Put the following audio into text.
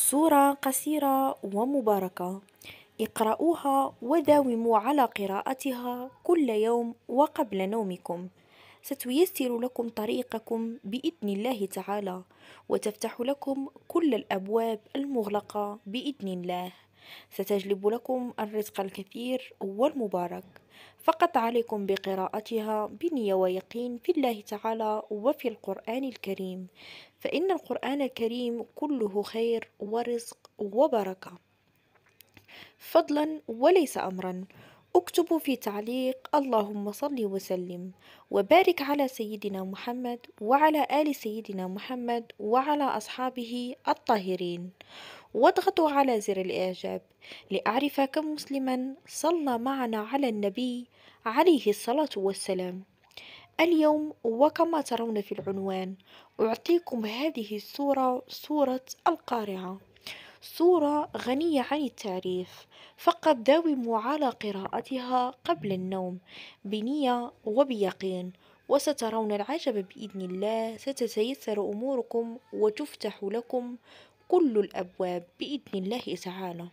سورة قصيرة ومباركة اقرأوها وداوموا على قراءتها كل يوم وقبل نومكم ستيسر لكم طريقكم بإذن الله تعالى وتفتح لكم كل الأبواب المغلقة بإذن الله ستجلب لكم الرزق الكثير والمبارك فقط عليكم بقراءتها بنية ويقين في الله تعالى وفي القرآن الكريم فإن القرآن الكريم كله خير ورزق وبركة فضلا وليس أمرا اكتبوا في تعليق اللهم صل وسلم وبارك على سيدنا محمد وعلى آل سيدنا محمد وعلى أصحابه الطاهرين واضغطوا على زر الإعجاب لأعرف كم مسلما صلى معنا على النبي عليه الصلاة والسلام اليوم وكما ترون في العنوان أعطيكم هذه الصورة صورة القارعة صورة غنية عن التعريف فقط داوموا على قراءتها قبل النوم بنية وبيقين وسترون العجب بإذن الله ستتيسر أموركم وتفتح لكم كل الأبواب بإذن الله تعالى